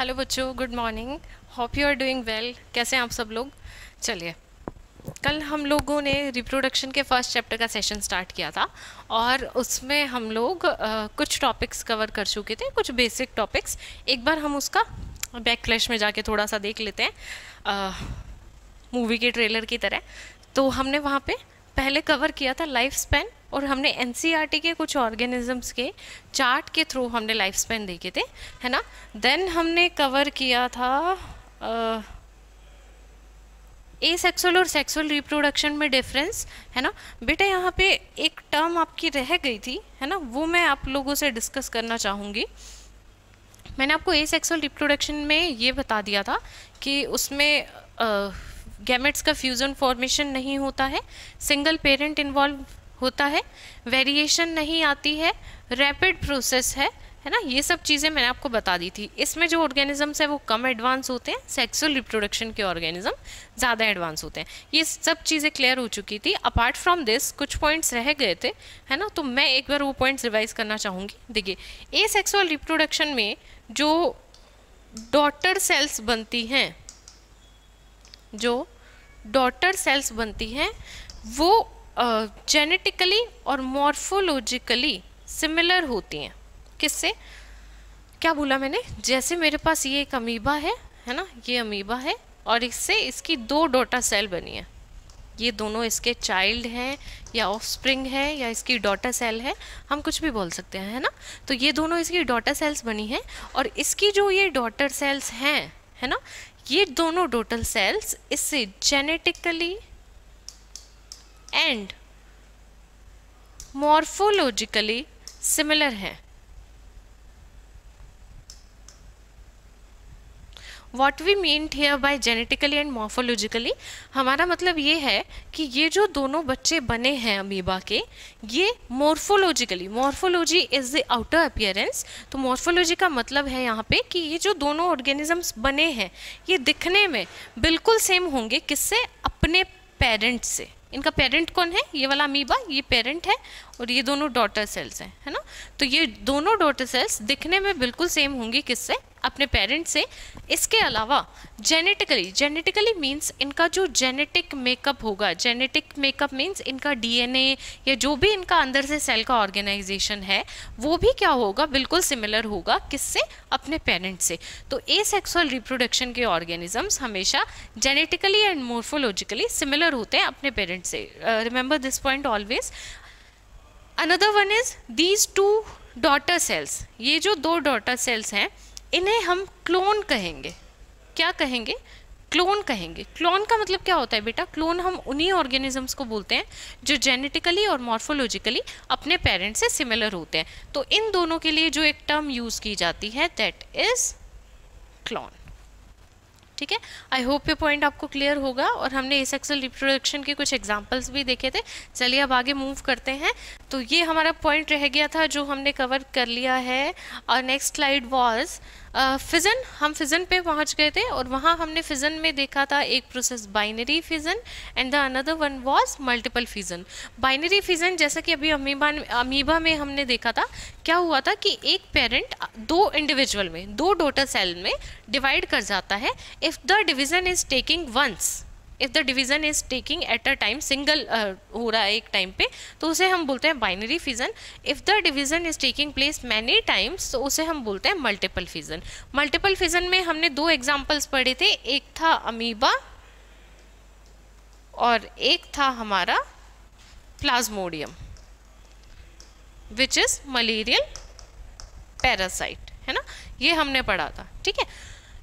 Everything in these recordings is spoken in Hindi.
हेलो बच्चों good morning hope you are doing well कैसे हैं आप सब लोग चलिए कल हम लोगों ने रिप्रोडक्शन के फर्स्ट चैप्टर का सेशन स्टार्ट किया था और उसमें हम लोग आ, कुछ टॉपिक्स कवर कर चुके थे कुछ बेसिक टॉपिक्स एक बार हम उसका बैकलैश में जाके थोड़ा सा देख लेते हैं मूवी के ट्रेलर की तरह तो हमने वहाँ पे पहले कवर किया था लाइफ स्पेन और हमने एन e के कुछ ऑर्गेनिजम्स के चार्ट के थ्रू हमने लाइफ स्पेन देखे थे है ना देन हमने कवर किया था ए सेक्सुअल और सेक्सुअल रिप्रोडक्शन में डिफरेंस है ना बेटा यहाँ पे एक टर्म आपकी रह गई थी है ना वो मैं आप लोगों से डिस्कस करना चाहूँगी मैंने आपको ए सेक्सुअल रिप्रोडक्शन में ये बता दिया था कि उसमें आ, गैमेट्स का फ्यूज़न फॉर्मेशन नहीं होता है सिंगल पेरेंट इन्वॉल्व होता है वेरिएशन नहीं आती है रैपिड प्रोसेस है है ना ये सब चीज़ें मैंने आपको बता दी थी इसमें जो ऑर्गेनिजम्स हैं वो कम एडवांस होते हैं सेक्सुअल रिप्रोडक्शन के ऑर्गेनिज्म ज़्यादा एडवांस होते हैं ये सब चीज़ें क्लियर हो चुकी थी अपार्ट फ्रॉम दिस कुछ पॉइंट्स रह गए थे है ना तो मैं एक बार वो पॉइंट्स रिवाइज करना चाहूँगी देखिए ए सेक्सुअल रिप्रोडक्शन में जो डॉटर सेल्स बनती हैं जो डॉटर सेल्स बनती हैं वो जेनेटिकली और मॉर्फोलॉजिकली सिमिलर होती हैं किससे क्या बोला मैंने जैसे मेरे पास ये एक अमीबा है है ना ये अमीबा है और इससे इसकी दो डॉटर सेल बनी है ये दोनों इसके चाइल्ड हैं या ऑफस्प्रिंग है या इसकी डॉटर सेल है हम कुछ भी बोल सकते हैं है ना तो ये दोनों इसकी डॉटर सेल्स बनी हैं और इसकी जो ये डॉटर सेल्स हैं है ना ये दोनों टोटल सेल्स इससे जेनेटिकली एंड मॉर्फोलॉजिकली सिमिलर हैं what we meant here by genetically and morphologically हमारा मतलब ये है कि ये जो दोनों बच्चे बने हैं अमीबा के ये morphologically morphology is the outer appearance तो मॉर्फोलॉजी का मतलब है यहाँ पे कि ये जो दोनों ऑर्गेनिजम्स बने हैं ये दिखने में बिल्कुल सेम होंगे किससे अपने पेरेंट से इनका पेरेंट कौन है ये वाला अमीबा ये पेरेंट है और ये दोनों डॉटर सेल्स हैं है ना तो ये दोनों डॉटर सेल्स दिखने में बिल्कुल सेम होंगी किससे अपने पेरेंट्स से इसके अलावा जेनेटिकली जेनेटिकली मीन्स इनका जो जेनेटिक मेकअप होगा जेनेटिक मेकअप मीन्स इनका डीएनए या जो भी इनका अंदर से सेल का ऑर्गेनाइजेशन है वो भी क्या होगा बिल्कुल सिमिलर होगा किससे अपने पेरेंट्स से तो ए सेक्सुअल रिप्रोडक्शन के ऑर्गेनिजम्स हमेशा जेनेटिकली एंड मोर्फोलॉजिकली सिमिलर होते हैं अपने पेरेंट्स से remember this point always another one is these two daughter cells ये जो दो डॉटर सेल्स हैं इन्हें हम क्लोन कहेंगे क्या कहेंगे क्लोन कहेंगे क्लोन का मतलब क्या होता है बेटा क्लोन हम उन्हीं ऑर्गेनिजम्स को बोलते हैं जो जेनेटिकली और मॉर्फोलॉजिकली अपने पेरेंट से सिमिलर होते हैं तो इन दोनों के लिए जो एक टर्म यूज़ की जाती है दैट इज़ क्लोन ठीक है आई होप ये पॉइंट आपको क्लियर होगा और हमने इस एक्सल रिप्रोडक्शन के कुछ एग्जाम्पल्स भी देखे थे चलिए अब आगे मूव करते हैं तो ये हमारा पॉइंट रह गया था जो हमने कवर कर लिया है और नेक्स्ट स्लाइड वॉज फिज़न हम फिज़न पे पहुंच गए थे और वहाँ हमने फिज़न में देखा था एक process binary fission and the another one was multiple fission binary fission जैसा कि अभी अमीबा अमीबा में हमने देखा था क्या हुआ था कि एक पेरेंट दो इंडिविजुअल में दो डोटर सेल में डिवाइड कर जाता है if the division is taking once if the division is taking at a time single हो रहा है एक टाइम पे तो उसे हम बोलते हैं binary fission if the division is taking place many times तो उसे हम बोलते हैं मल्टीपल फिजन मल्टीपल फिजन में हमने दो एग्जाम्पल्स पढ़े थे एक था अमीबा और एक था हमारा Plasmodium which is malarial parasite है ना ये हमने पढ़ा था ठीक है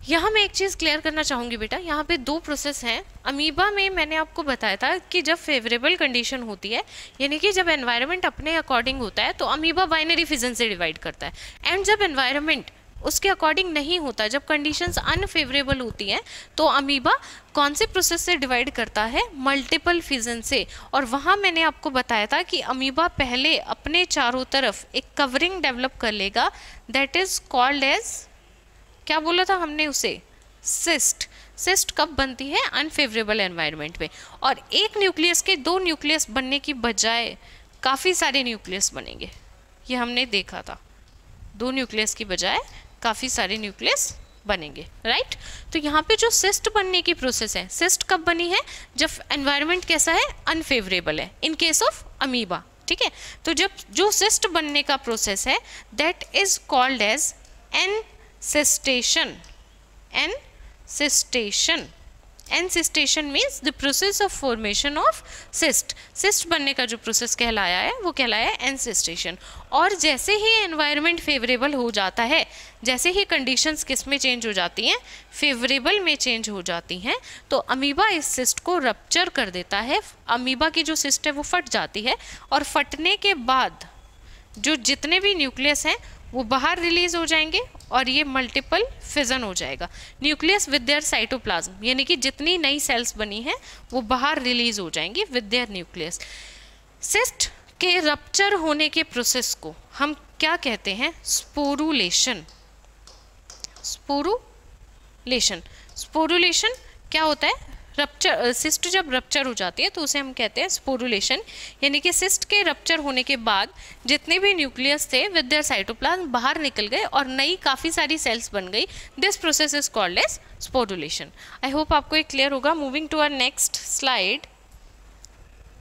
यहाँ मैं एक चीज़ क्लियर करना चाहूँगी बेटा यहाँ पे दो प्रोसेस हैं अमीबा में मैंने आपको बताया था कि जब फेवरेबल कंडीशन होती है यानी कि जब एनवायरनमेंट अपने अकॉर्डिंग होता है तो अमीबा बाइनरी फिजन से डिवाइड करता है एंड जब एनवायरनमेंट उसके अकॉर्डिंग नहीं होता जब कंडीशंस अनफेवरेबल होती हैं तो अमीबा कौन से प्रोसेस से डिवाइड करता है मल्टीपल फिजन से और वहाँ मैंने आपको बताया था कि अमीबा पहले अपने चारों तरफ एक कवरिंग डेवलप कर लेगा दैट इज़ कॉल्ड एज क्या बोला था हमने उसे सिस्ट सिस्ट कब बनती है अनफेवरेबल एनवायरनमेंट में और एक न्यूक्लियस के दो न्यूक्लियस बनने की बजाय काफ़ी सारे न्यूक्लियस बनेंगे ये हमने देखा था दो न्यूक्लियस की बजाय काफ़ी सारे न्यूक्लियस बनेंगे राइट तो यहाँ पे जो सिस्ट बनने की प्रोसेस है सिस्ट कब बनी है जब एनवायरनमेंट कैसा है अनफेवरेबल है इन केस ऑफ अमीबा ठीक है तो जब जो सिस्ट बनने का प्रोसेस है that is called as an cessation and cessation and cessation means the process of formation of cyst cyst बनने का जो प्रोसेस कहलाया है वो कहलाया है सिस्टेशन और जैसे ही एनवायरनमेंट फेवरेबल हो जाता है जैसे ही कंडीशंस किस में चेंज हो जाती हैं फेवरेबल में चेंज हो जाती हैं तो अमीबा इस सिस्ट को रप्चर कर देता है अमीबा की जो सिस्ट है वो फट जाती है और फटने के बाद जो जितने भी न्यूक्लियस हैं वो बाहर रिलीज हो जाएंगे और ये मल्टीपल फिजन हो जाएगा न्यूक्लियस विद देयर साइटोप्लाज्म यानी कि जितनी नई सेल्स बनी हैं वो बाहर रिलीज हो जाएंगी विद देयर न्यूक्लियस सिस्ट के रप्चर होने के प्रोसेस को हम क्या कहते हैं स्पोरुलेशन स्पोरुलेशन स्पोरुलेशन क्या होता है रप्चर सिस्ट uh, जब रप्चर हो जाती है तो उसे हम कहते हैं स्पोरुलेशन यानी कि सिस्ट के रप्चर होने के बाद जितने भी न्यूक्लियस थे विद देयर साइटोप्लाज्म बाहर निकल गए और नई काफ़ी सारी सेल्स बन गई this process is called as sporulation I hope आपको ये क्लियर होगा moving to our next slide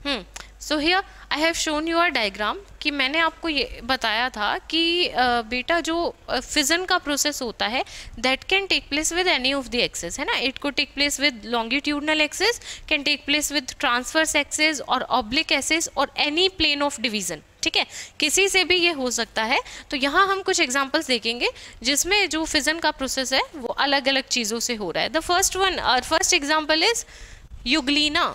hmm so here I have shown you our diagram कि मैंने आपको ये बताया था कि बेटा जो फिजन का प्रोसेस होता है that can take place with any of the axis है ना इट को take place with longitudinal axis can take place with transverse axis और ऑब्लिक एसेस और एनी प्लेन ऑफ डिवीजन ठीक है किसी से भी ये हो सकता है तो यहाँ हम कुछ एग्जाम्पल्स देखेंगे जिसमें जो फिजन का प्रोसेस है वो अलग अलग चीज़ों से हो रहा है the first one first example is Euglena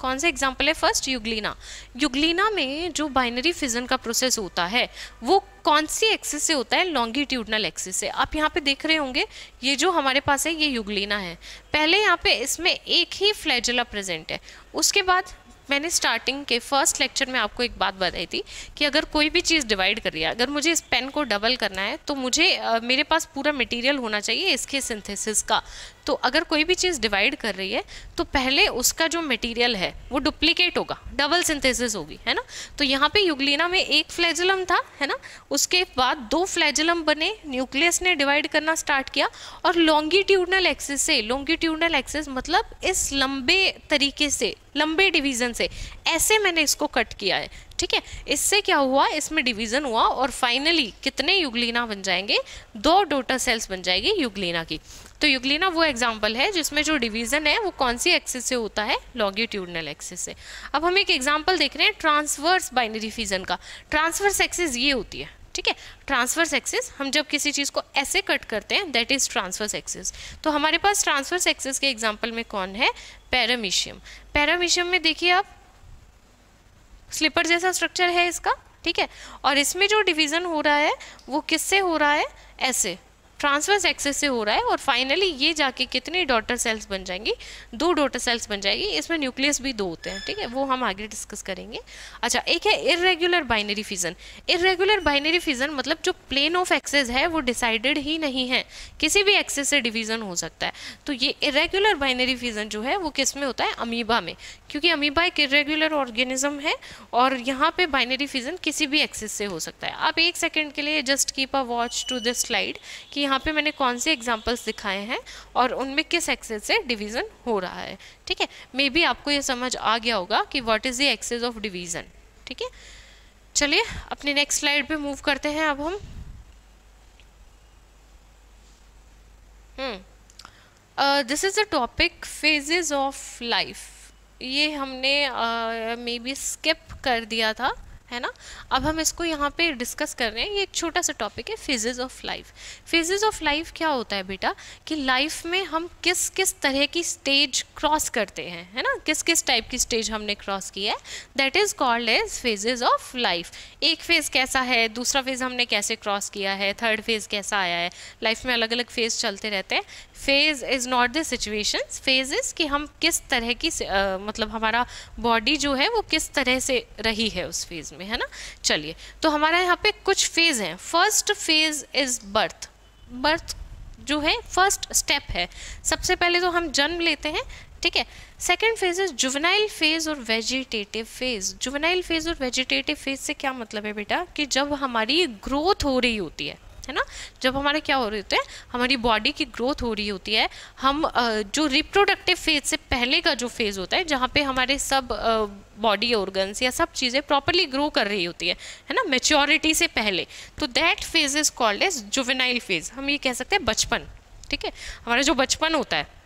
कौन सा एग्जाम्पल है फर्स्ट युगलीना युगलीना में जो बाइनरी फिजन का प्रोसेस होता है वो कौन सी एक्सिस से होता है लॉन्गिट्यूडनल एक्सिस से आप यहाँ पे देख रहे होंगे ये जो हमारे पास है ये युगलीना है पहले यहाँ पे इसमें एक ही फ्लैजला प्रेजेंट है उसके बाद मैंने स्टार्टिंग के फर्स्ट लेक्चर में आपको एक बात बताई थी कि अगर कोई भी चीज़ डिवाइड कर रही है अगर मुझे इस पेन को डबल करना है तो मुझे आ, मेरे पास पूरा मटेरियल होना चाहिए इसके सिंथेसिस का तो अगर कोई भी चीज़ डिवाइड कर रही है तो पहले उसका जो मटेरियल है वो डुप्लीकेट होगा डबल सिंथेसिस होगी है ना तो यहाँ पे युगलिना में एक फ्लैजलम था है ना उसके बाद दो फ्लैजलम बने न्यूक्लियस ने डिवाइड करना स्टार्ट किया और लॉन्गिट्यूडनल एक्सेस से लॉन्गिट्यूडनल एक्सेस मतलब इस लंबे तरीके से लंबे डिवीजन से ऐसे मैंने इसको कट किया है ठीक है इससे क्या हुआ इसमें डिवीजन हुआ और फाइनली कितने युगलिना बन जाएंगे दो डोटा सेल्स बन जाएगी युगलिना की तो युगलिना वो एग्जाम्पल है जिसमें जो डिवीज़न है वो कौन सी एक्सिस से होता है लॉन्गिट्यूडनल एक्सिस से अब हम एक एग्जाम्पल देख रहे हैं ट्रांसवर्स बाइनरी फीजन का ट्रांसवर्स एक्सिस ये होती है ठीक है ट्रांसवर्स एक्सिस हम जब किसी चीज़ को ऐसे कट करते हैं दैट इज़ ट्रांसवर्स एक्सिस तो हमारे पास ट्रांसवर्स एक्सिस के एग्जाम्पल में कौन है पैरामीशियम पैरामीशियम में देखिए आप स्लीपर जैसा स्ट्रक्चर है इसका ठीक है और इसमें जो डिवीज़न हो रहा है वो किससे हो रहा है ऐसे ट्रांसवर्स एक्सेस से हो रहा है और फाइनली ये जाके कितनी डॉटर सेल्स बन जाएंगी दो डॉटर सेल्स बन जाएगी इसमें न्यूक्लियस भी दो होते हैं ठीक है वो हम आगे डिस्कस करेंगे अच्छा एक है irregular binary fission irregular binary fission मतलब जो प्लेन ऑफ एक्सेस है वो डिसाइडेड ही नहीं है किसी भी एक्सेस से डिवीजन हो सकता है तो ये इरेगुलर बाइनरी फिजन जो है वो किस में होता है अमीबा में क्योंकि अमीबा एक इरेगुलर ऑर्गेनिज्म है और यहाँ पे बाइनरी फिजन किसी भी एक्सेस से हो सकता है आप एक सेकेंड के लिए just keep a watch to this slide कि यहाँ यहाँ पे मैंने कौन से एग्जाम्पल्स दिखाए हैं और उनमें किस एक्सेस से डिवीज़न हो रहा है ठीक है मे बी आपको ये समझ आ गया होगा कि what is the axis of division ठीक है चलिए अपने नेक्स्ट स्लाइड पे मूव करते हैं अब हम this hmm, is a topic phases of life ये हमने मे बी स्किप कर दिया था है ना अब हम इसको यहाँ पे डिस्कस कर रहे हैं ये एक छोटा सा टॉपिक है phases of life phases of life क्या होता है बेटा कि लाइफ में हम किस किस तरह की स्टेज क्रॉस करते हैं है ना किस किस टाइप की स्टेज हमने क्रॉस की है that is called as phases of life एक फेज़ कैसा है दूसरा फेज़ हमने कैसे क्रॉस किया है थर्ड फेज़ कैसा आया है लाइफ में अलग अलग फेज़ चलते रहते हैं phase is not the situation phase is कि हम किस तरह की uh, मतलब हमारा बॉडी जो है वो किस तरह से रही है उस फेज़ में में है ना चलिए तो हमारा यहाँ पे कुछ फेज़ हैं first phase is birth birth जो है फर्स्ट स्टेप है सबसे पहले तो हम जन्म लेते हैं ठीक है second phase is juvenile phase और वेजिटेटिव फेज जुवेनाइल फेज और वेजिटेटिव फेज से क्या मतलब है बेटा कि जब हमारी ग्रोथ हो रही होती है है ना जब हमारे क्या हो रहे होते हैं हमारी बॉडी की ग्रोथ हो रही होती है हम जो रिप्रोडक्टिव फेज से पहले का जो फेज़ होता है जहाँ पे हमारे सब बॉडी ऑर्गन्स या सब चीज़ें प्रॉपरली ग्रो कर रही होती है है ना मेच्योरिटी से पहले तो that phase is called as juvenile phase हम ये कह सकते हैं बचपन ठीक है हमारा जो बचपन होता है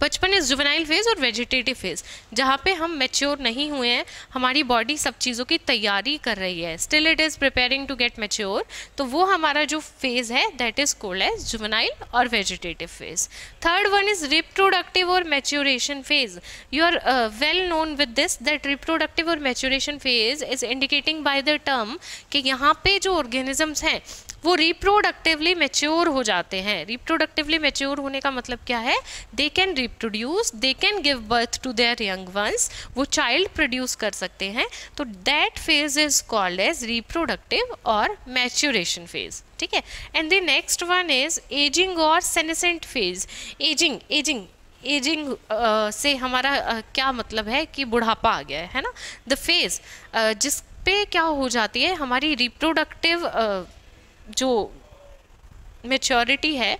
बचपन इज़ जुवेनाइल फेज़ और वेजिटेटिव फेज़ जहाँ पे हम मेच्योर नहीं हुए हैं हमारी बॉडी सब चीज़ों की तैयारी कर रही है still it is preparing to get mature तो वो हमारा जो फेज़ है that is called as juvenile और vegetative phase third one is reproductive और maturation phase you are well known with this that reproductive और maturation phase is indicating by the term कि यहाँ पे जो ऑर्गेनिजम्स हैं वो रिप्रोडक्टिवली मेच्योर हो जाते हैं रिप्रोडक्टिवली मेच्योर होने का मतलब क्या है they can reproduce they can give birth to their young ones वो चाइल्ड प्रोड्यूस कर सकते हैं तो that phase is called as reproductive और मैच्योरेशन फेज ठीक है and the next one is aging और senescent phase aging aging aging uh, से हमारा uh, क्या मतलब है कि बुढ़ापा आ गया है ना द फेज uh, जिस पे क्या हो जाती है हमारी रिप्रोडक्टिव uh, जो मेच्योरिटी है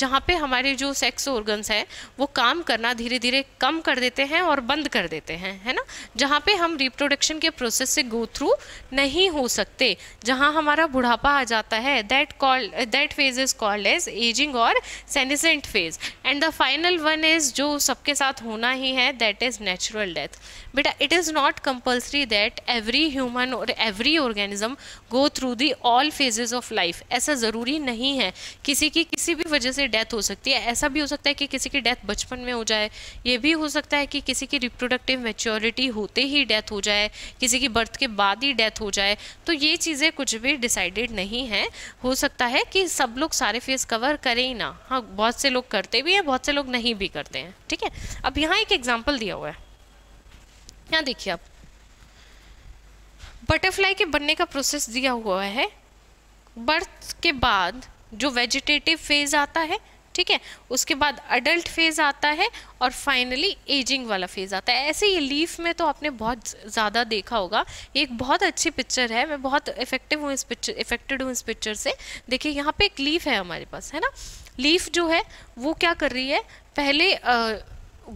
जहाँ पे हमारे जो सेक्स ऑर्गन्स हैं वो काम करना धीरे धीरे कम कर देते हैं और बंद कर देते हैं है ना जहाँ पे हम रिप्रोडक्शन के प्रोसेस से गो थ्रू नहीं हो सकते जहाँ हमारा बुढ़ापा आ जाता है that call that phase is called as aging और senescent phase and the final one is जो सबके साथ होना ही है दैट इज़ नेचुरल डेथ बेटा it is not compulsory that every human और every organism go through the all phases of life ऐसा ज़रूरी नहीं है है किसी की किसी भी वजह से डेथ हो सकती है ऐसा भी हो सकता है कि किसी की डेथ बचपन में हो जाए ये भी हो सकता है कि किसी की रिप्रोडक्टिव मेच्योरिटी होते ही डेथ हो जाए किसी की बर्थ के बाद ही डेथ हो जाए तो ये चीज़ें कुछ भी डिसाइडेड नहीं हैं हो सकता है कि सब लोग सारे फेस कवर करें ही ना हाँ बहुत से लोग करते भी हैं बहुत से लोग नहीं भी करते हैं ठीक है अब यहाँ एक एग्जाम्पल दिया हुआ है यहाँ देखिए आप बटरफ्लाई के बनने का प्रोसेस दिया हुआ है बर्थ के बाद जो वेजिटेटिव फेज आता है ठीक है उसके बाद अडल्ट फेज आता है और फाइनली एजिंग वाला फेज आता है ऐसे ये लीफ में तो आपने बहुत ज़्यादा देखा होगा ये एक बहुत अच्छी पिक्चर है मैं बहुत इफेक्टिव हूँ इस पिक्चर इफेक्टेड हूँ इस पिक्चर से देखिए यहाँ पे एक लीफ है हमारे पास है ना लीफ जो है वो क्या कर रही है पहले आ,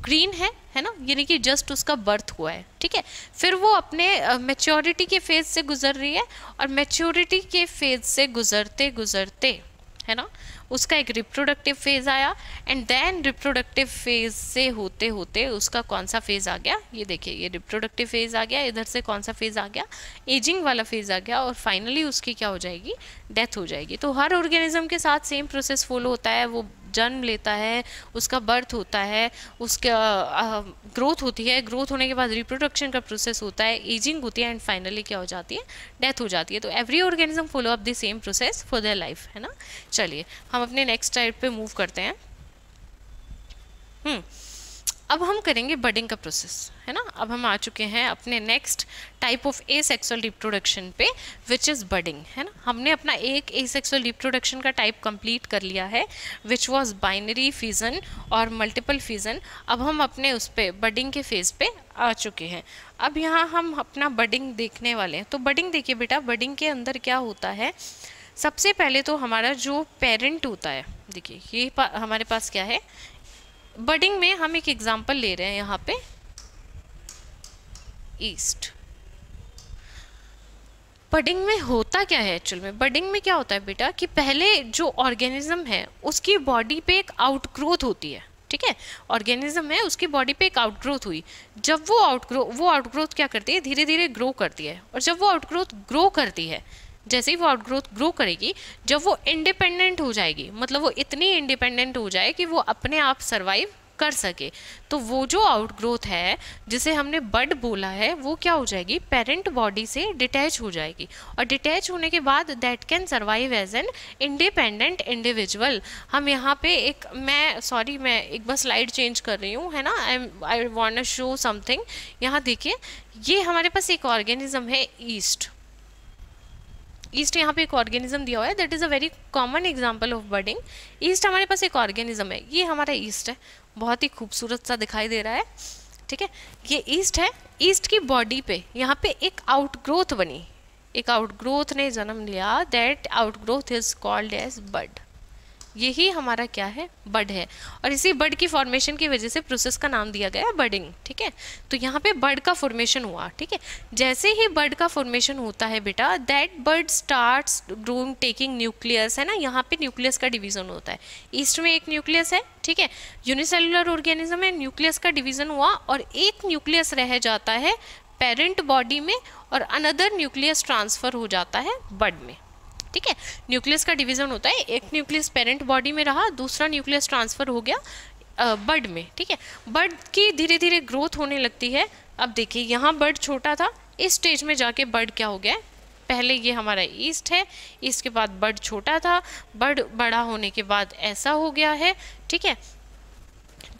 ग्रीन है है ना यानी कि जस्ट उसका बर्थ हुआ है ठीक है फिर वो अपने मेच्योरिटी के फेज से गुजर रही है और मेच्योरिटी के फेज से गुजरते गुजरते है ना उसका एक रिप्रोडक्टिव फेज आया एंड देन रिप्रोडक्टिव फेज से होते होते उसका कौन सा फेज आ गया ये देखिए ये रिप्रोडक्टिव फेज आ गया इधर से कौन सा फेज आ गया एजिंग वाला फेज आ गया और फाइनली उसकी क्या हो जाएगी डेथ हो जाएगी तो हर ऑर्गेनिज्म के साथ सेम प्रोसेस फॉलो होता है वो जन्म लेता है उसका बर्थ होता है उसका ग्रोथ होती है ग्रोथ होने के बाद रिप्रोडक्शन का प्रोसेस होता है एजिंग होती है एंड फाइनली क्या हो जाती है डेथ हो जाती है तो every organism follow up the same process for their life है ना चलिए हम अपने नेक्स्ट टाइप पे मूव करते हैं हम्म अब हम करेंगे बडिंग का प्रोसेस है ना अब हम आ चुके हैं अपने next type of asexual reproduction पे विच इज़ बडिंग है ना हमने अपना एक ए सेक्सुअल रिप्रोडक्शन का टाइप कंप्लीट कर लिया है विच वॉज बाइनरी फीजन और मल्टीपल फीजन अब हम अपने उस पर बडिंग के फेज़ पे आ चुके हैं अब यहाँ हम अपना बडिंग देखने वाले हैं तो बडिंग देखिए बेटा बडिंग के अंदर क्या होता है सबसे पहले तो हमारा जो पेरेंट होता है देखिए ये पा, हमारे पास क्या है बडिंग में हम एक एग्जाम्पल ले रहे हैं यहाँ पे ईस्ट बडिंग में होता क्या है एक्चुअल में बडिंग में क्या होता है बेटा कि पहले जो ऑर्गेनिज्म है उसकी बॉडी पे एक आउटग्रोथ होती है ठीक है ऑर्गेनिज्म है उसकी बॉडी पे एक आउटग्रोथ हुई जब वो आउटग्रो वो आउटग्रोथ क्या करती है धीरे धीरे ग्रो करती है और जब वो आउटग्रोथ ग्रो करती है जैसे ही वो आउटग्रोथ ग्रो करेगी जब वो इंडिपेंडेंट हो जाएगी मतलब वो इतनी इंडिपेंडेंट हो जाए कि वो अपने आप सर्वाइव कर सके तो वो जो आउटग्रोथ है जिसे हमने बड बोला है वो क्या हो जाएगी पेरेंट बॉडी से डिटैच हो जाएगी और डिटैच होने के बाद that can survive as an independent individual हम यहाँ पे एक मैं सॉरी मैं एक बार स्लाइड चेंज कर रही हूँ है ना I I want show something यहाँ देखिए ये हमारे पास एक ऑर्गेनिज्म है ईस्ट ईस्ट यहाँ पे एक ऑर्गेनिज्म दिया हुआ है that is a very common example of budding yeast हमारे पास एक ऑर्गेनिज्म है ये हमारा ईस्ट है बहुत ही खूबसूरत सा दिखाई दे रहा है ठीक है ये ईस्ट है ईस्ट की बॉडी पे यहाँ पे एक आउटग्रोथ बनी एक आउटग्रोथ ने जन्म लिया that outgrowth is called as bud यही हमारा क्या है बड है और इसी बड की फॉर्मेशन की वजह से प्रोसेस का नाम दिया गया बडिंग ठीक है तो यहाँ पे बर्ड का फॉर्मेशन हुआ ठीक है जैसे ही बर्ड का फॉर्मेशन होता है बेटा that bud start growing taking nucleus है ना यहाँ पे न्यूक्लियस का डिवीजन होता है ईस्ट में एक न्यूक्लियस है ठीक है यूनिसेलुलर ऑर्गेनिज्म में न्यूक्लियस का डिवीजन हुआ और एक न्यूक्लियस रह जाता है पेरेंट बॉडी में और अनदर न्यूक्लियस ट्रांसफ़र हो जाता है बर्ड में ठीक है न्यूक्लियस का डिवीजन होता है एक न्यूक्लियस पेरेंट बॉडी में रहा दूसरा न्यूक्लियस ट्रांसफर हो गया बर्ड में ठीक है बर्ड की धीरे धीरे ग्रोथ होने लगती है अब देखिए यहाँ बर्ड छोटा था इस स्टेज में जाके बर्ड क्या हो गया है पहले ये हमारा ईस्ट है ईस्ट के बाद बर्ड छोटा था बर्ड बड़ा होने के बाद ऐसा हो गया है ठीक है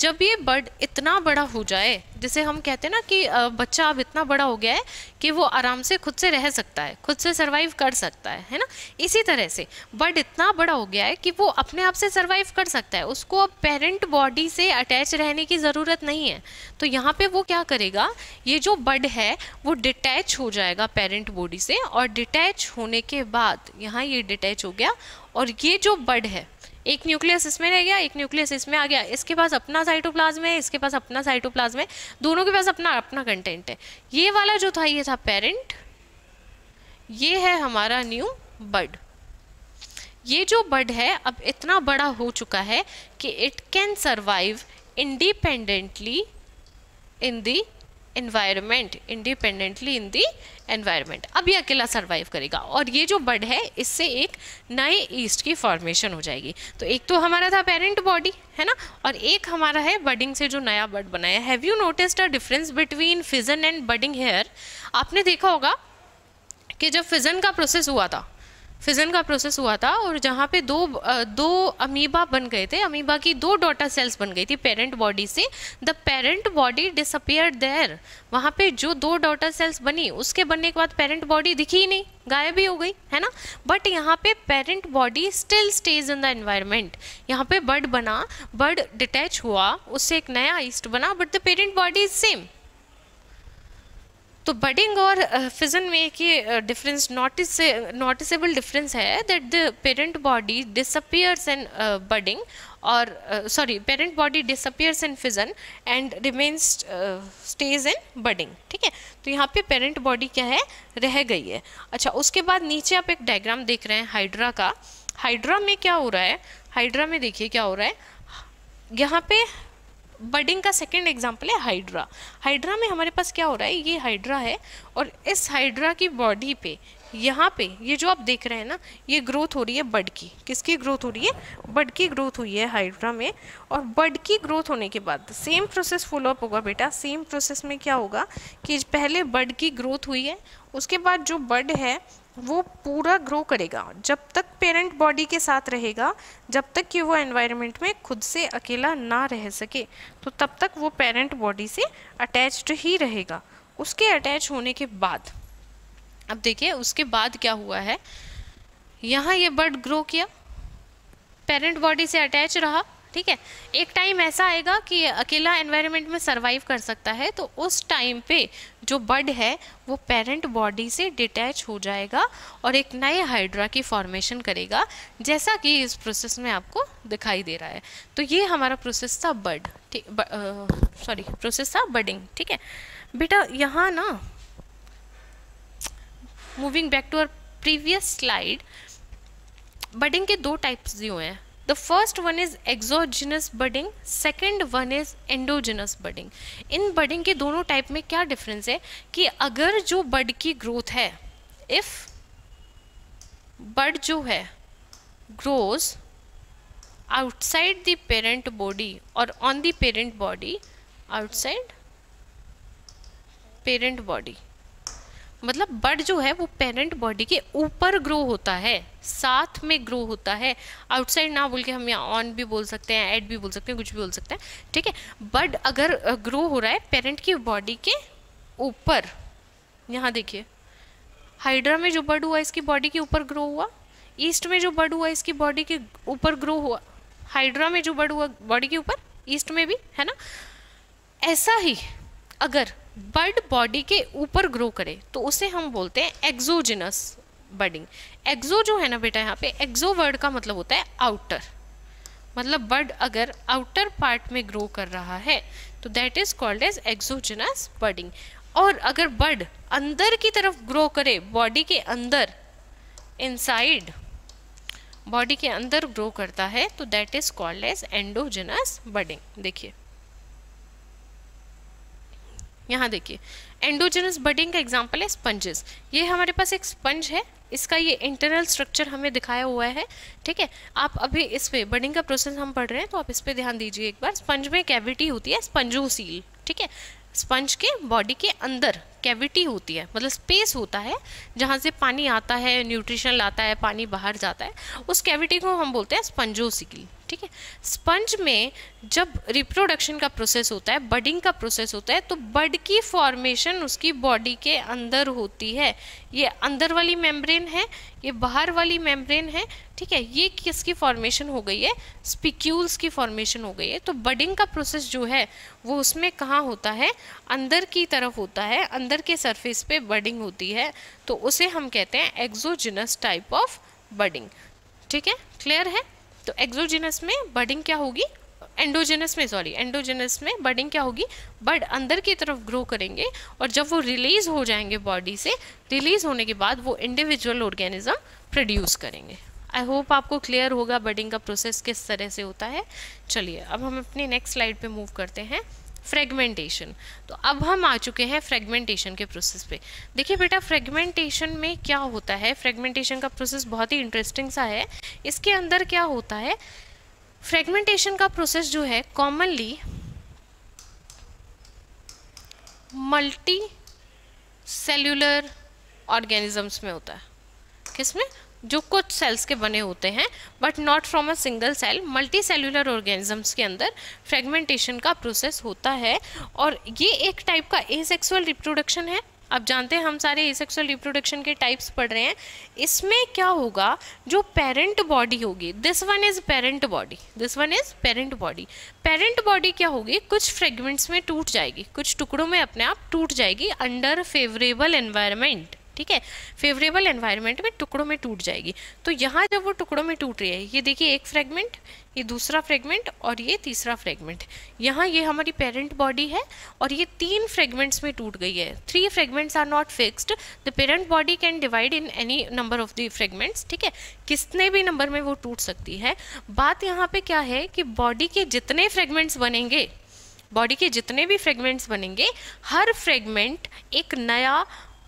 जब ये बर्ड इतना बड़ा हो जाए जिसे हम कहते हैं ना कि बच्चा अब इतना बड़ा हो गया है कि वो आराम से खुद से रह सकता है खुद से सरवाइव कर सकता है है ना इसी तरह से बर्ड इतना बड़ा हो गया है कि वो अपने आप से सरवाइव कर सकता है उसको अब पेरेंट बॉडी से अटैच रहने की ज़रूरत नहीं है तो यहाँ पर वो क्या करेगा ये जो बर्ड है वो डिटैच हो जाएगा पेरेंट बॉडी से और डिटैच होने के बाद यहाँ ये डिटैच हो गया और ये जो बर्ड है एक न्यूक्लियस इसमें रह गया एक न्यूक्लियस इसमें आ गया इसके पास अपना साइटोप्लाज्म है इसके पास अपना साइटोप्लाज्म है दोनों के पास अपना अपना कंटेंट है ये वाला जो था ये था पेरेंट ये है हमारा न्यू बर्ड ये जो बर्ड है अब इतना बड़ा हो चुका है कि it can survive independently in the environment independently in the environment अब ये अकेला सर्वाइव करेगा और ये जो बर्ड है इससे एक नए ईस्ट की फॉर्मेशन हो जाएगी तो एक तो हमारा था पेरेंट बॉडी है ना और एक हमारा है बडिंग से जो नया बर्ड बनाया have you noticed a difference between fission and budding here आपने देखा होगा कि जब फिजन का प्रोसेस हुआ था फिजन का प्रोसेस हुआ था और जहाँ पे दो दो अमीबा बन गए थे अमीबा की दो डॉटर सेल्स बन गई थी पेरेंट बॉडी से the parent body disappear there वहाँ पे जो दो डॉटर सेल्स बनी उसके बनने के बाद पेरेंट बॉडी दिखी ही नहीं गायब ही हो गई है ना बट यहाँ पे parent body still stays in the environment यहाँ पे बर्ड बना बर्ड डिटैच हुआ उससे एक नया ईस्ट बना but the parent body is same तो बडिंग और फिजन uh, में एक डिफरेंस नोटिस नोटिसेबल डिफरेंस है that the parent body disappears in budding और sorry parent body disappears in fission and remains stays in budding ठीक है तो यहाँ पे पेरेंट बॉडी क्या है रह गई है अच्छा उसके बाद नीचे आप एक डायग्राम देख रहे हैं हाइड्रा का हाइड्रा में क्या हो रहा है हाइड्रा में देखिए क्या हो रहा है यहाँ पे बडिंग का सेकेंड एग्जाम्पल है हाइड्रा हाइड्रा में हमारे पास क्या हो रहा है ये हाइड्रा है और इस हाइड्रा की बॉडी पे यहाँ पे ये जो आप देख रहे हैं ना ये ग्रोथ हो रही है बड की किसकी ग्रोथ हो रही है बड की ग्रोथ हुई है हाइड्रा में और बड की ग्रोथ होने के बाद सेम प्रोसेस फॉलोअप होगा बेटा सेम प्रोसेस में क्या होगा कि पहले बड की ग्रोथ हुई है उसके बाद जो बड है वो पूरा ग्रो करेगा जब तक पेरेंट बॉडी के साथ रहेगा जब तक कि वो एनवायरनमेंट में खुद से अकेला ना रह सके तो तब तक वो पेरेंट बॉडी से अटैच्ड ही रहेगा उसके अटैच होने के बाद अब देखिए उसके बाद क्या हुआ है यहाँ ये बर्ड ग्रो किया पेरेंट बॉडी से अटैच रहा ठीक है एक टाइम ऐसा आएगा कि अकेला एनवायरनमेंट में सर्वाइव कर सकता है तो उस टाइम पे जो बड है वो पेरेंट बॉडी से डिटैच हो जाएगा और एक नए हाइड्रा की फॉर्मेशन करेगा जैसा कि इस प्रोसेस में आपको दिखाई दे रहा है तो ये हमारा प्रोसेस था बड ठीक सॉरी प्रोसेस था बडिंग ठीक है बेटा यहाँ ना moving back to our previous slide budding के दो टाइप्स भी हुए हैं the first one is exogenous budding second one is endogenous budding इन बडिंग के दोनों टाइप में क्या डिफरेंस है कि अगर जो बड की ग्रोथ है इफ बड जो है grows outside the parent body और on the parent body outside parent body मतलब बर्ड जो है वो पेरेंट बॉडी के ऊपर ग्रो होता है साथ में ग्रो होता है आउटसाइड ना बोल के हम यहाँ ऑन भी बोल सकते हैं एड भी बोल सकते हैं कुछ भी बोल सकते हैं ठीक है बर्ड अगर ग्रो हो रहा है पेरेंट की बॉडी के ऊपर यहाँ देखिए हाइड्रा में जो बर्ड हुआ इसकी बॉडी के ऊपर ग्रो हुआ ईस्ट में जो बर्ड हुआ इसकी बॉडी के ऊपर ग्रो हुआ हाइड्रा में जो बर्ड हुआ बॉडी के ऊपर ईस्ट में भी है ना ऐसा ही अगर बर्ड बॉडी के ऊपर ग्रो करे तो उसे हम बोलते हैं एक्जोजिनस बर्डिंग एक्जो जो है ना बेटा यहाँ पे एक्जो वर्ड का मतलब होता है आउटर मतलब बर्ड अगर आउटर पार्ट में ग्रो कर रहा है तो that is called as exogenous budding और अगर बर्ड अंदर की तरफ ग्रो करे बॉडी के अंदर इनसाइड बॉडी के अंदर ग्रो करता है तो that is called as endogenous budding देखिए यहाँ देखिए एंडोजेनस बडिंग का एग्जाम्पल है स्पंजेस ये हमारे पास एक स्पंज है इसका ये इंटरनल स्ट्रक्चर हमें दिखाया हुआ है ठीक है आप अभी इस पर बडिंग का प्रोसेस हम पढ़ रहे हैं तो आप इस पर ध्यान दीजिए एक बार स्पंज में कैविटी होती है स्पंजोसील ठीक है स्पंज के बॉडी के अंदर कैविटी होती है मतलब स्पेस होता है जहाँ से पानी आता है न्यूट्रिशन लाता है पानी बाहर जाता है उस कैविटी को हम बोलते हैं स्पंजोसील ठीक है स्पंज में जब रिप्रोडक्शन का प्रोसेस होता है बडिंग का प्रोसेस होता है तो बड की फॉर्मेशन उसकी बॉडी के अंदर होती है ये अंदर वाली मेम्ब्रेन है ये बाहर वाली मेम्ब्रेन है ठीक है ये किसकी फॉर्मेशन हो गई है स्पिक्यूल्स की फॉर्मेशन हो गई है तो बडिंग का प्रोसेस जो है वो उसमें कहाँ होता है अंदर की तरफ होता है अंदर के सरफेस पे बडिंग होती है तो उसे हम कहते हैं एक्जोजिनस टाइप ऑफ बडिंग ठीक है क्लियर है तो एक्सोजेनस में बडिंग क्या होगी एंडोजेनस में सॉरी एंडोजेनस में बडिंग क्या होगी बड अंदर की तरफ ग्रो करेंगे और जब वो रिलीज हो जाएंगे बॉडी से रिलीज होने के बाद वो इंडिविजुअल ऑर्गेनिज्म प्रोड्यूस करेंगे आई होप आपको क्लियर होगा बडिंग का प्रोसेस किस तरह से होता है चलिए अब हम अपने नेक्स्ट स्लाइड पे मूव करते हैं फ्रेगमेंटेशन तो अब हम आ चुके हैं फ्रेगमेंटेशन के प्रोसेस पे देखिए बेटा फ्रेगमेंटेशन में क्या होता है फ्रेगमेंटेशन का प्रोसेस बहुत ही इंटरेस्टिंग सा है इसके अंदर क्या होता है फ्रेगमेंटेशन का प्रोसेस जो है कॉमनली मल्टी सेल्यूलर ऑर्गेनिजम्स में होता है किसमें जो कुछ सेल्स के बने होते हैं but not from a single cell multicellular organisms के अंदर फ्रेगमेंटेशन का प्रोसेस होता है और ये एक टाइप का एसेक्सुअल रिप्रोडक्शन है आप जानते हैं हम सारे एसेक्सुअल रिप्रोडक्शन के टाइप्स पढ़ रहे हैं इसमें क्या होगा जो पेरेंट बॉडी होगी this one is parent body this one is parent body parent body क्या होगी कुछ फ्रेगमेंट्स में टूट जाएगी कुछ टुकड़ों में अपने आप टूट जाएगी अंडर फेवरेबल एनवायरमेंट ठीक है फेवरेबल एनवायरनमेंट में टुकड़ों में टूट जाएगी तो यहाँ जब वो टुकड़ों में टूट रही है ये देखिए एक फ्रेगमेंट ये दूसरा फ्रेगमेंट और ये तीसरा फ्रेगमेंट यहाँ ये हमारी पेरेंट बॉडी है और ये तीन फ्रेगमेंट्स में टूट गई है three fragments are not fixed the parent body can divide in any number of the fragments ठीक है किसने भी नंबर में वो टूट सकती है बात यहाँ पे क्या है कि बॉडी के जितने फ्रेगमेंट्स बनेंगे बॉडी के जितने भी फ्रेगमेंट्स बनेंगे हर फ्रेगमेंट एक नया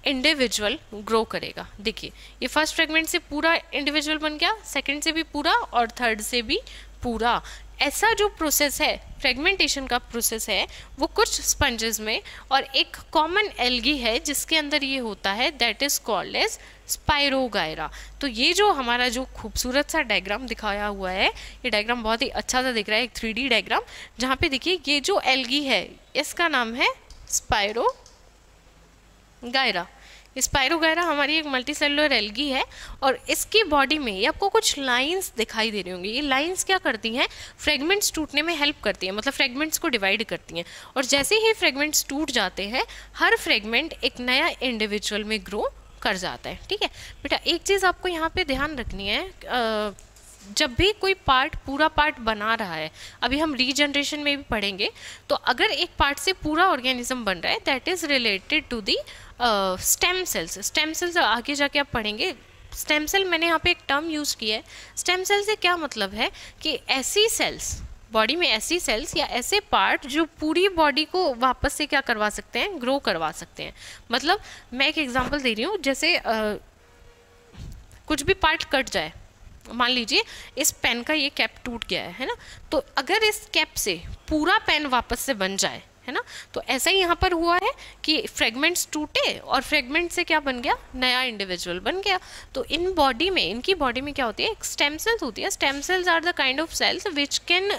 इंडिविजुअल ग्रो करेगा देखिए ये फर्स्ट फ्रेगमेंट से पूरा इंडिविजुअल बन गया सेकेंड से भी पूरा और थर्ड से भी पूरा ऐसा जो प्रोसेस है फ्रेगमेंटेशन का प्रोसेस है वो कुछ स्पंजेस में और एक कॉमन एल्गी है जिसके अंदर ये होता है that is called as spirogyra तो ये जो हमारा जो खूबसूरत सा डायग्राम दिखाया हुआ है ये डायग्राम बहुत ही अच्छा सा दिख रहा है एक थ्री डायग्राम जहाँ पे देखिए ये जो एल्गी है इसका नाम है स्पायरो गायरा स्पायरोगैरा हमारी एक मल्टी सेलुलर एलगी है और इसकी बॉडी में ये आपको कुछ लाइंस दिखाई दे रही होंगी ये लाइंस क्या करती हैं फ्रेगमेंट्स टूटने में हेल्प करती हैं मतलब फ्रेगमेंट्स को डिवाइड करती हैं और जैसे ही फ्रेगमेंट्स टूट जाते हैं हर फ्रेगमेंट एक नया इंडिविजुअल में ग्रो कर जाता है ठीक है बेटा एक चीज़ आपको यहाँ पे ध्यान रखनी है आ, जब भी कोई पार्ट पूरा पार्ट बना रहा है अभी हम रीजनरेशन में भी पढ़ेंगे तो अगर एक पार्ट से पूरा ऑर्गेनिज्म बन रहा है that is related to the stem cells stem cells आगे जाके आप पढ़ेंगे स्टेम सेल मैंने यहाँ पे एक टर्म यूज़ किया है स्टेम सेल से क्या मतलब है कि ऐसी सेल्स बॉडी में ऐसी सेल्स या ऐसे पार्ट जो पूरी बॉडी को वापस से क्या करवा सकते हैं ग्रो करवा सकते हैं मतलब मैं एक एग्जांपल दे रही हूँ जैसे आ, uh, कुछ भी पार्ट कट जाए मान लीजिए इस पेन का ये कैप टूट गया है ना तो अगर इस कैप से पूरा पेन वापस से बन जाए है ना तो ऐसा ही यहाँ पर हुआ है कि फ्रेगमेंट्स टूटे और फ्रेगमेंट से क्या बन गया नया इंडिविजुअल बन गया तो इन बॉडी में इनकी बॉडी में क्या होती है स्टेम सेल्स होती है stem cells are the kind of cells which can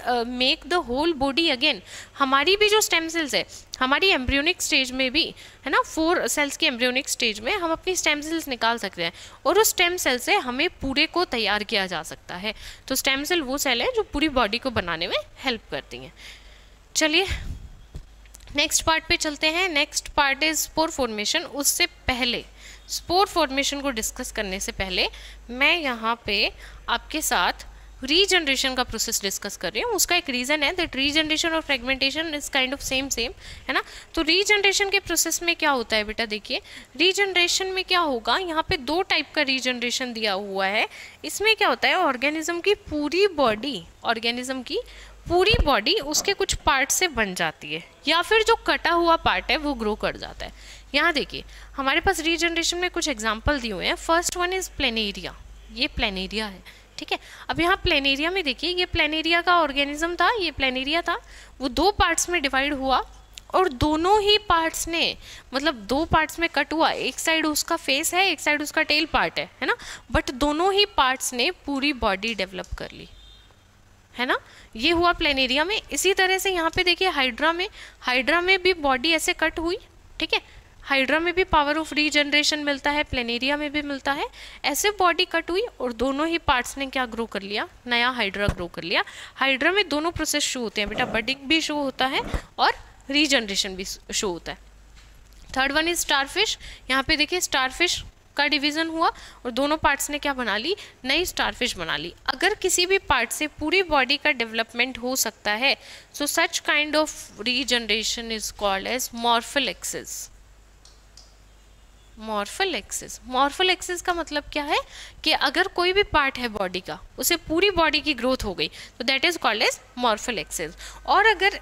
make the whole body again हमारी भी जो स्टेम सेल्स है हमारी एम्ब्रियोनिक स्टेज में भी है ना फोर सेल्स की एम्ब्रियोनिक स्टेज में हम अपनी स्टेम सेल्स निकाल सकते हैं और उस स्टेम सेल से हमें पूरे को तैयार किया जा सकता है तो स्टेम सेल वो सेल है जो पूरी बॉडी को बनाने में हेल्प करती हैं चलिए नेक्स्ट पार्ट पे चलते हैं next part is spore formation उससे पहले स्पोर फॉर्मेशन को डिस्कस करने से पहले मैं यहाँ पे आपके साथ रीजनरेशन का प्रोसेस डिस्कस कर रही हूँ उसका एक रीज़न है दैट रीजनरेशन और fragmentation is kind of same same है ना तो रीजनरेशन के प्रोसेस में क्या होता है बेटा देखिए रीजनरेशन में क्या होगा यहाँ पे दो टाइप का रीजनरेशन दिया हुआ है इसमें क्या होता है ऑर्गेनिज्म की पूरी बॉडी ऑर्गेनिज्म की पूरी बॉडी उसके कुछ पार्ट से बन जाती है या फिर जो कटा हुआ पार्ट है वो ग्रो कर जाता है यहाँ देखिए हमारे पास रीजनरेशन में कुछ एग्जाम्पल दिए हुए हैं फर्स्ट वन इज़ प्लेनेरिया ये प्लेनेरिया है ठीक है अब यहाँ प्लेनेरिया में देखिए ये प्लेनेरिया का ऑर्गेनिज्म था ये प्लेनेरिया था वो दो पार्ट्स में डिवाइड हुआ और दोनों ही पार्ट्स ने मतलब दो पार्ट्स में कट हुआ एक साइड उसका फेस है एक साइड उसका टेल पार्ट है है ना बट दोनों ही पार्ट्स ने पूरी बॉडी डेवलप कर ली है ना ये हुआ प्लेनेरिया में इसी तरह से यहाँ पे देखिए हाइड्रा में हाइड्रा में भी बॉडी ऐसे कट हुई ठीक है हाइड्रा में भी पावर ऑफ रीजनरेशन मिलता है प्लेनेरिया में भी मिलता है ऐसे बॉडी कट हुई और दोनों ही पार्ट्स ने क्या ग्रो कर लिया नया हाइड्रा ग्रो कर लिया हाइड्रा में दोनों प्रोसेस शो होते हैं बेटा बडिंग भी शो होता है और रीजनरेशन भी शो होता है थर्ड वन इज स्टारफिश यहाँ पे देखिए स्टारफिश का डिवीज़न हुआ और दोनों पार्ट्स ने क्या बना ली नई स्टारफिश बना ली अगर किसी भी पार्ट से पूरी बॉडी का डेवलपमेंट हो सकता है so such kind of regeneration is called as morphallaxis morphallaxis morphallaxis का मतलब क्या है कि अगर कोई भी पार्ट है बॉडी का उसे पूरी बॉडी की ग्रोथ हो गई तो that is called as morphallaxis और अगर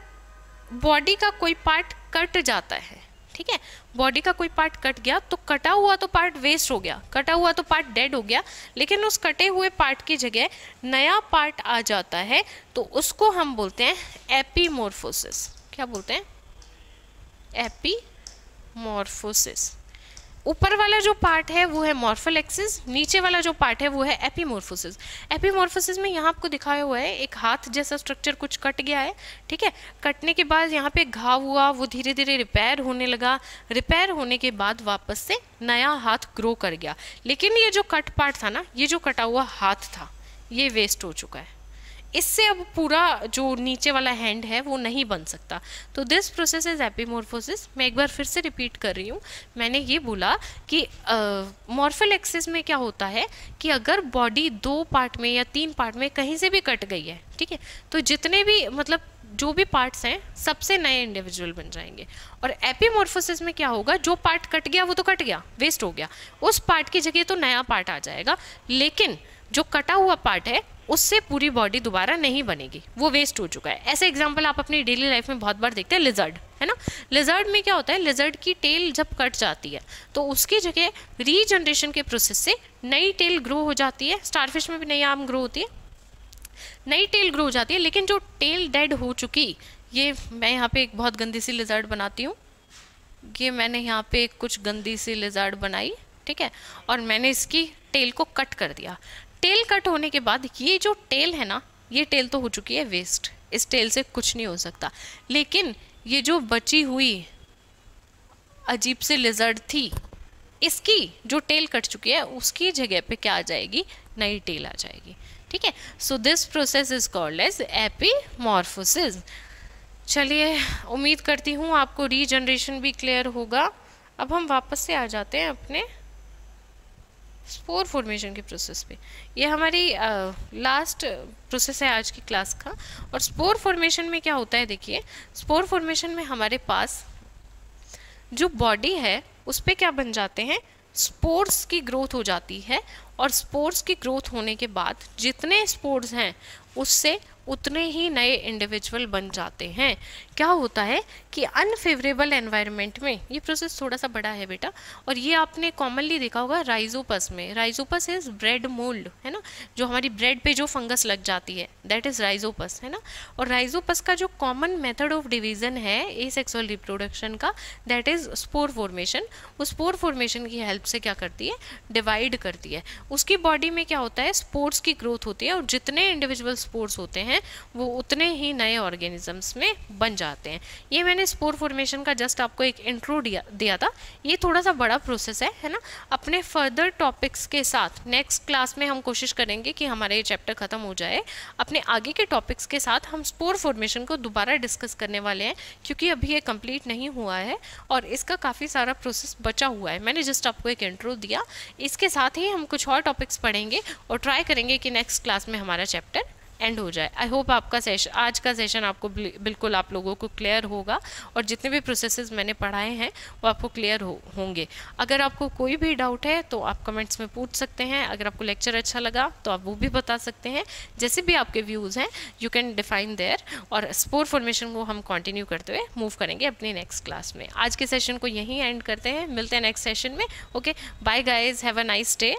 बॉडी का कोई पार्ट कट जाता है ठीक है बॉडी का कोई पार्ट कट गया तो कटा हुआ तो पार्ट वेस्ट हो गया कटा हुआ तो पार्ट डेड हो गया लेकिन उस कटे हुए पार्ट की जगह नया पार्ट आ जाता है तो उसको हम बोलते हैं एपीमोर्फोसिस क्या बोलते हैं एपीमोर्फोसिस ऊपर वाला जो पार्ट है वो है मॉर्फल एक्सिस नीचे वाला जो पार्ट है वो है एपीमोर्फोसिस एपीमोर्फोसिस में यहाँ आपको दिखाया हुआ है एक हाथ जैसा स्ट्रक्चर कुछ कट गया है ठीक है कटने के बाद यहाँ पे घाव हुआ वो धीरे धीरे रिपेयर होने लगा रिपेयर होने के बाद वापस से नया हाथ ग्रो कर गया लेकिन ये जो कट पार्ट था ना ये जो कटा हुआ हाथ था ये वेस्ट हो चुका है इससे अब पूरा जो नीचे वाला हैंड है वो नहीं बन सकता तो दिस प्रोसेस इज एपीमोरफोसिस मैं एक बार फिर से रिपीट कर रही हूँ मैंने ये बोला कि मॉर्फल एक्सिस में क्या होता है कि अगर बॉडी दो पार्ट में या तीन पार्ट में कहीं से भी कट गई है ठीक है तो जितने भी मतलब जो भी पार्ट्स हैं सबसे नए इंडिविजुअल बन जाएंगे और एपीमोर्फोसिस में क्या होगा जो पार्ट कट गया वो तो कट गया वेस्ट हो गया उस पार्ट की जगह तो नया पार्ट आ जाएगा लेकिन जो कटा हुआ पार्ट है उससे पूरी बॉडी दोबारा नहीं बनेगी वो वेस्ट हो चुका है ऐसे एग्जाम्पल आप अपनी डेली लाइफ में बहुत बार देखते हैं लिजर्ड है ना लिजर्ड में क्या होता है लिजर्ड की टेल जब कट जाती है तो उसकी जगह रीजनरेशन के प्रोसेस से नई टेल ग्रो हो जाती है स्टारफिश में भी नई आम ग्रो होती है नई टेल ग्रो हो जाती है लेकिन जो टेल डेड हो चुकी ये मैं यहाँ पे एक बहुत गंदी सी लिजर्ड बनाती हूँ ये मैंने यहाँ पे कुछ गंदी सी लिजर्ड बनाई ठीक है और मैंने इसकी टेल को कट कर दिया टेल कट होने के बाद ये जो टेल है ना ये टेल तो हो चुकी है वेस्ट इस टेल से कुछ नहीं हो सकता लेकिन ये जो बची हुई अजीब सी लिजर्ड थी इसकी जो टेल कट चुकी है उसकी जगह पे क्या आ जाएगी नई टेल आ जाएगी ठीक है so this process is called as epimorphosis चलिए उम्मीद करती हूँ आपको रीजनरेशन भी क्लियर होगा अब हम वापस से आ जाते हैं अपने स्पोर फॉर्मेशन के प्रोसेस पे ये हमारी लास्ट प्रोसेस है आज की क्लास का और स्पोर फॉर्मेशन में क्या होता है देखिए स्पोर फॉर्मेशन में हमारे पास जो बॉडी है उस पर क्या बन जाते हैं स्पोर्स की ग्रोथ हो जाती है और स्पोर्स की ग्रोथ होने के बाद जितने स्पोर्स हैं उससे उतने ही नए इंडिविजुअल बन जाते हैं क्या होता है कि अनफेवरेबल एनवायरनमेंट में ये प्रोसेस थोड़ा सा बड़ा है बेटा और ये आपने कॉमनली देखा होगा राइजोपस में राइजोपस इज़ ब्रेड मोल्ड है ना जो हमारी ब्रेड पे जो फंगस लग जाती है दैट इज़ राइजोपस है ना और राइजोपस का जो कॉमन मेथड ऑफ डिवीज़न है ए सेक्सुअल रिप्रोडक्शन का दैट इज़ स्पोर फॉर्मेशन उस स्पोर फॉर्मेशन की हेल्प से क्या करती है डिवाइड करती है उसकी बॉडी में क्या होता है स्पोर्ट्स की ग्रोथ होती है और जितने इंडिविजुअल स्पोर्ट्स होते हैं हैं वो उतने ही नए ऑर्गेनिजम्स में बन जाते हैं ये मैंने स्पोर फॉर्मेशन का जस्ट आपको एक इंट्रो दिया दिया था ये थोड़ा सा बड़ा प्रोसेस है है ना अपने फर्दर टॉपिक्स के साथ नेक्स्ट क्लास में हम कोशिश करेंगे कि हमारा ये चैप्टर ख़त्म हो जाए अपने आगे के टॉपिक्स के साथ हम स्पोर फॉर्मेशन को दोबारा डिस्कस करने वाले हैं क्योंकि अभी ये कंप्लीट नहीं हुआ है और इसका काफ़ी सारा प्रोसेस बचा हुआ है मैंने जस्ट आपको एक इंट्रो दिया इसके साथ ही हम कुछ और टॉपिक्स पढ़ेंगे और ट्राई करेंगे कि नेक्स्ट क्लास में हमारा चैप्टर एंड हो जाए आई होप आपका सेशन आज का सेशन आपको बिल्कुल आप लोगों को क्लियर होगा और जितने भी प्रोसेसेस मैंने पढ़ाए हैं वो आपको क्लियर हो, होंगे अगर आपको कोई भी डाउट है तो आप कमेंट्स में पूछ सकते हैं अगर आपको लेक्चर अच्छा लगा तो आप वो भी बता सकते हैं जैसे भी आपके व्यूज़ हैं यू कैन डिफाइन देयर और स्पोर फॉर्मेशन को हम कंटिन्यू करते हुए मूव करेंगे अपनी नेक्स्ट क्लास में आज के सेशन को यहीं एंड करते हैं मिलते हैं नेक्स्ट सेशन में okay bye guys have a nice day